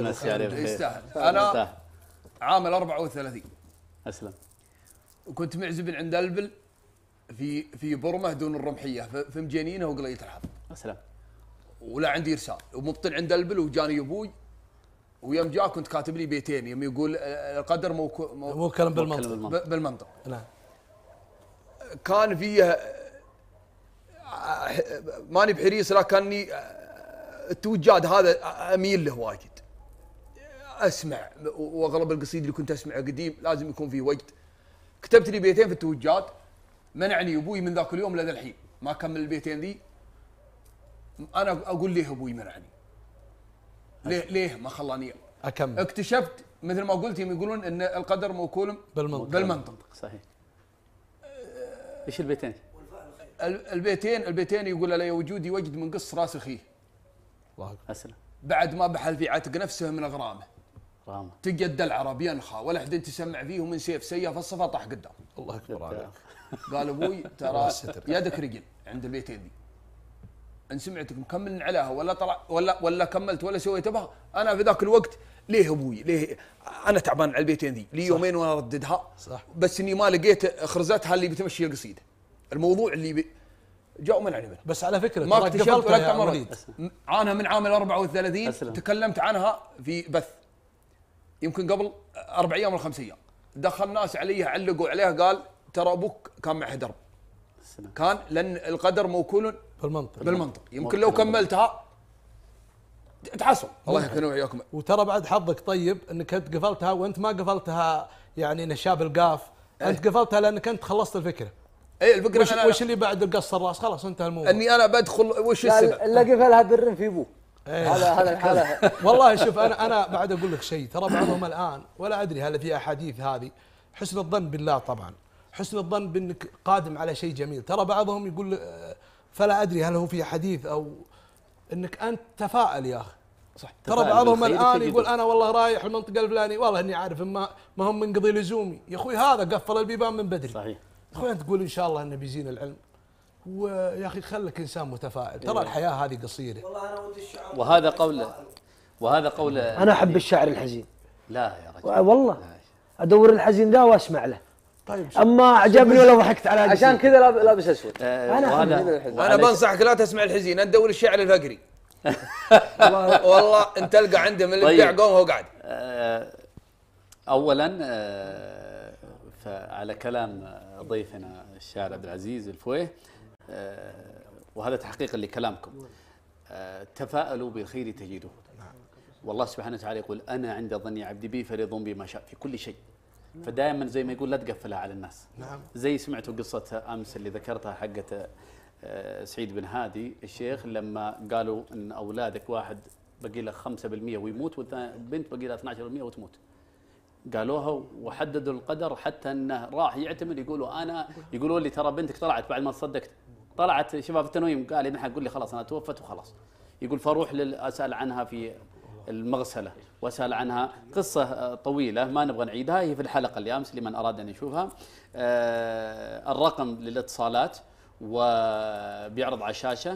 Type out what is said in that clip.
مسي يستاهل انا عامل 34 اسلم وكنت معزب عند البل في في برمه دون الرمحيه في مجنينه وقليه الحظ اسلم ولا عندي ارسال ومبطن عند البل وجاني ابوي ويوم جاء كنت كاتب لي بيتين يوم يقول آه، آه، القدر مو مو كلام بالمنطق بالمنطق نعم كان فيه آه، ماني بحريص لكني التوجاد هذا اميل له واجد اسمع واغلب القصيد اللي كنت اسمعه قديم لازم يكون في وجد كتبت لي بيتين في التوجات منعني ابوي من ذاك اليوم لذا الحين ما كمل البيتين ذي انا اقول ليه ابوي منعني ليه ليه ما خلاني اكمل اكتشفت مثل ما قلت يقولون ان القدر موكول بالمنطق بالمنطق صحيح ايش البيتين؟ البيتين البيتين يقول لا وجودي وجد من قص راس اخيه الله بعد ما بحل في عاتق نفسه من اغرامه رامة تجد العربيه نخا ولا حد تسمع فيه ومن سيف سيف الصفا طاح قدام الله اكبر عليك قال ابوي ترى يدك رجل عند البيت يدي ان سمعتك مكمل عليها ولا طلع ولا ولا كملت ولا سويت بها انا في ذاك الوقت ليه ابوي ليه انا تعبان على البيتين ذي لي يومين وانا ارددها صح بس اني ما لقيت خرزتها اللي بتمشي القصيده الموضوع اللي ب... جاء علي منها بس على فكره ما اكتشفت عانها من عام ال 34 تكلمت عنها في بث يمكن قبل اربع ايام ولا خمس ايام دخل ناس عليها علقوا عليها قال ترى ابوك كان معه درب كان لان القدر موكول بالمنطق بالمنطق يمكن لو كملتها تحصل الله يكون وياكم وترى بعد حظك طيب انك انت قفلتها وانت ما قفلتها يعني نشاب القاف إيه. انت قفلتها لانك انت خلصت الفكره اي الفكره وش, أنا وش اللي بعد القص الراس خلاص انتهى الموضوع اني انا بدخل وش السبب؟ اللي قفلها بالرن في ابوه إيه. هذا هذا والله شوف انا انا بعد اقول لك شيء ترى بعضهم الان ولا ادري هل في احاديث هذه حسن الظن بالله طبعا حسن الظن بانك قادم على شيء جميل ترى بعضهم يقول فلا ادري هل هو في حديث او انك انت تفائل يا اخي صح ترى بعضهم الان يقول انا والله رايح المنطقه الفلانيه والله اني عارف ما ما هم منقضي لزومي يا اخوي هذا قفل البيبان من بدري صحيح اخوي انت تقول ان شاء الله انه بيزين العلم ويا اخي خلك انسان متفائل ترى إيه. الحياه هذه قصيره والله انا ودي الشعر وهذا قوله وهذا قوله انا احب الشعر الحزين لا يا رجل والله ادور الحزين ذا واسمع له طيب اما عجبني ولا ضحكت على عشان كذا لابس اسود انا آه، احب أنا بنصحك لا تسمع الحزين انت دور الشعر الفقري والله انت تلقى عنده من الابداع طيب. قوم هو قاعد آه، اولا على آه، فعلى كلام ضيفنا الشاعر عبد العزيز الفويه آه، وهذا تحقيقا لكلامكم نعم. آه، تفاءلوا بالخير تجدوه نعم. والله سبحانه وتعالى يقول انا عند ظني عبدي بي فليظن بما شاء في كل شيء نعم. فدائما زي ما يقول لا تقفلها على الناس نعم. زي سمعتوا قصه امس اللي ذكرتها حقت آه، سعيد بن هادي الشيخ لما قالوا ان اولادك واحد بقي له 5% ويموت والبنت بقي لها 12% وتموت قالوها وحددوا القدر حتى انه راح يعتمد يقولوا انا يقولوا لي ترى بنتك طلعت بعد ما تصدقت طلعت شباب التنويم قال اذا حقول لي خلاص انا توفت وخلاص يقول فاروح اسال عنها في المغسله واسال عنها قصه طويله ما نبغى نعيدها هي في الحلقه اللي امس لمن اراد ان يشوفها آه، الرقم للاتصالات وبيعرض على الشاشه